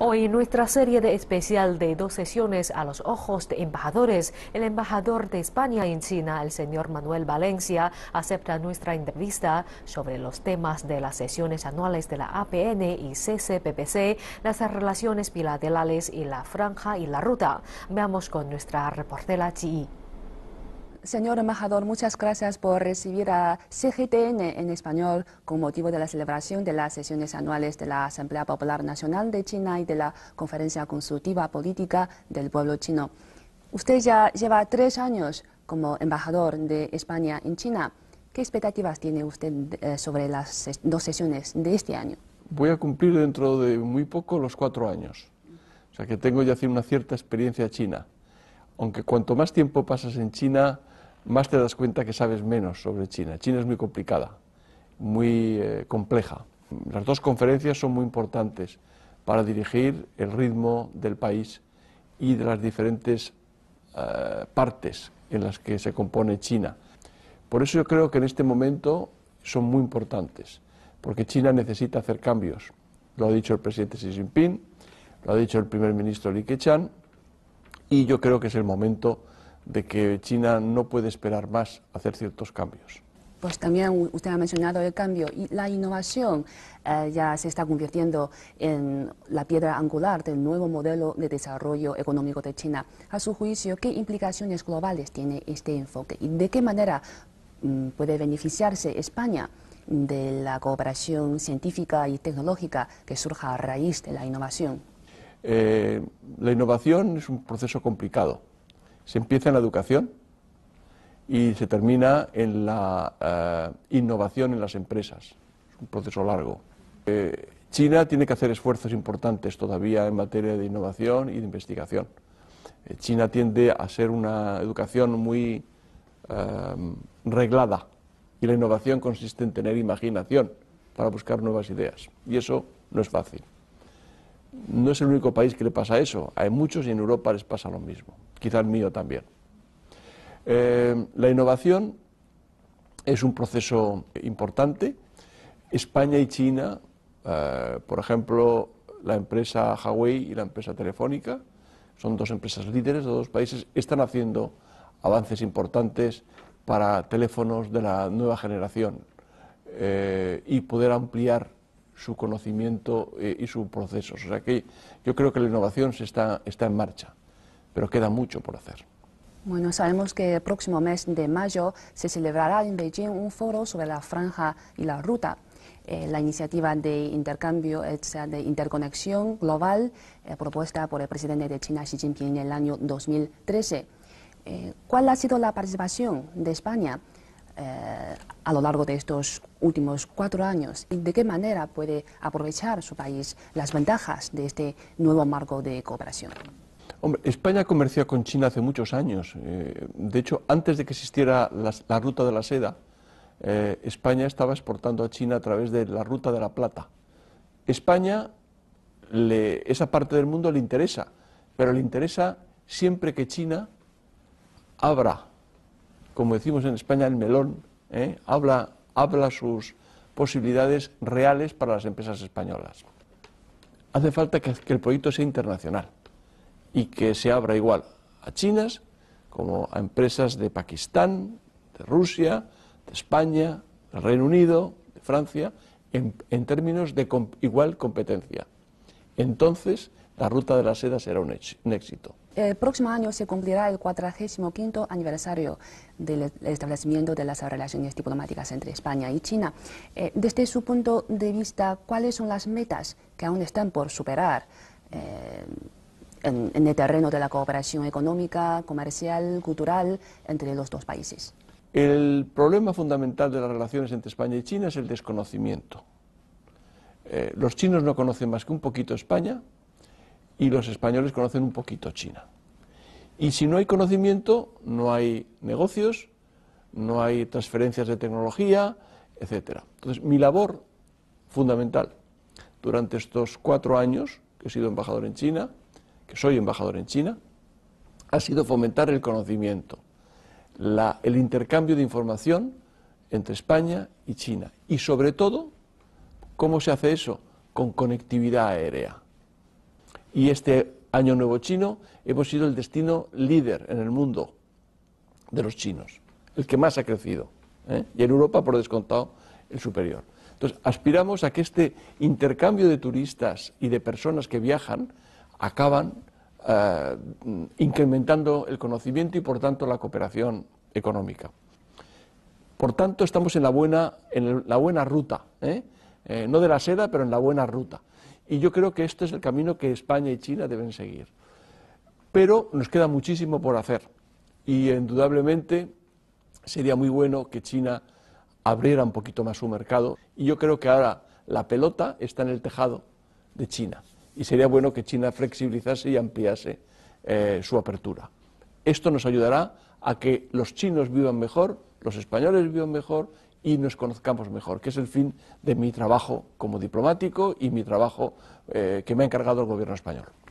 Hoy nuestra serie de especial de dos sesiones a los ojos de embajadores, el embajador de España en China, el señor Manuel Valencia, acepta nuestra entrevista sobre los temas de las sesiones anuales de la APN y CCPPC, las relaciones bilaterales y la franja y la ruta. Veamos con nuestra reportera Chi. Señor embajador, muchas gracias por recibir a CGTN en español con motivo de la celebración de las sesiones anuales de la Asamblea Popular Nacional de China y de la Conferencia Consultiva Política del Pueblo Chino. Usted ya lleva tres años como embajador de España en China. ¿Qué expectativas tiene usted eh, sobre las dos sesiones de este año? Voy a cumplir dentro de muy poco los cuatro años. O sea que tengo ya una cierta experiencia china. Aunque cuanto más tiempo pasas en China, más te das cuenta que sabes menos sobre China. China es muy complicada, muy eh, compleja. Las dos conferencias son muy importantes para dirigir el ritmo del país y de las diferentes eh, partes en las que se compone China. Por eso yo creo que en este momento son muy importantes, porque China necesita hacer cambios. Lo ha dicho el presidente Xi Jinping, lo ha dicho el primer ministro Li Keqiang, y yo creo que es el momento de que China no puede esperar más hacer ciertos cambios. Pues también usted ha mencionado el cambio y la innovación eh, ya se está convirtiendo en la piedra angular del nuevo modelo de desarrollo económico de China. A su juicio, ¿qué implicaciones globales tiene este enfoque y de qué manera mm, puede beneficiarse España de la cooperación científica y tecnológica que surja a raíz de la innovación? Eh, la innovación es un proceso complicado se empieza en la educación y se termina en la eh, innovación en las empresas. Es un proceso largo. Eh, China tiene que hacer esfuerzos importantes todavía en materia de innovación y de investigación. Eh, China tiende a ser una educación muy reglada y la innovación consiste en tener imaginación para buscar nuevas ideas. Y eso no es fácil no es el único país que le pasa eso. Hay muchos y en Europa les pasa lo mismo. Quizá el mío también. Eh, la innovación es un proceso importante. España y China, eh, por ejemplo, la empresa Huawei y la empresa Telefónica, son dos empresas líderes de dos países, están haciendo avances importantes para teléfonos de la nueva generación eh, y poder ampliar su conocimiento eh, y sus procesos. O sea que yo creo que la innovación se está, está en marcha, pero queda mucho por hacer. Bueno, sabemos que el próximo mes de mayo se celebrará en Beijing un foro sobre la franja y la ruta. Eh, la iniciativa de intercambio, eh, de interconexión global propuesta por el presidente de China Xi Jinping en el año 2013. ¿Cuál ha sido la participación de España eh, a lo largo de estos últimos cuatro años y de qué manera puede aprovechar su país las ventajas de este nuevo marco de cooperación. España comerció con China hace muchos años. Eh, de hecho, antes de que existiera la, ruta de la seda, eh, España estaba exportando a China a través de la ruta de la plata. España, esa parte del mundo le interesa, pero le interesa siempre que China abra como decimos en España, el melón, ¿eh? habla, habla sus posibilidades reales para las empresas españolas. Hace falta que, el proyecto sea internacional y que se abra igual a chinas como a empresas de Pakistán, de Rusia, de España, del Reino Unido, de Francia, en, términos de igual competencia. Entonces, la ruta de la seda será un éxito. El próximo año se cumplirá el 45 aniversario del establecimiento de las relaciones diplomáticas entre España y China. Eh, desde su punto de vista, ¿cuáles son las metas que aún están por superar eh, en, el terreno de la cooperación económica, comercial, cultural entre los dos países? El problema fundamental de las relaciones entre España y China es el desconocimiento. Eh, los chinos no conocen más que un poquito España, y los españoles conocen un poquito China. Y si no hay conocimiento, no hay negocios, no hay transferencias de tecnología, etc. Entonces, mi labor fundamental durante estos cuatro años que he sido embajador en China, que soy embajador en China, ha sido fomentar el conocimiento, el intercambio de información entre España y China. Y sobre todo, ¿cómo se hace eso? Con conectividad aérea y este año nuevo chino hemos sido el destino líder en el mundo de los chinos, el que más ha crecido. ¿eh? Y en Europa, por descontado, el superior. Entonces, aspiramos a que este intercambio de turistas y de personas que viajan acaban eh, incrementando el conocimiento y, por tanto, la cooperación económica. Por tanto, estamos en la buena, en la buena ruta, ¿eh? no de la seda, pero en la buena ruta. Y yo creo que este es el camino que España y China deben seguir. Pero nos queda muchísimo por hacer. Y indudablemente sería muy bueno que China abriera un poquito más su mercado. Y yo creo que ahora la pelota está en el tejado de China. Y sería bueno que China flexibilizase y ampliase eh, su apertura. Esto nos ayudará a que los chinos vivan mejor, los españoles vivan mejor y nos conozcamos mejor, que es el fin de mi trabajo como diplomático y mi trabajo eh, que me ha encargado el gobierno español.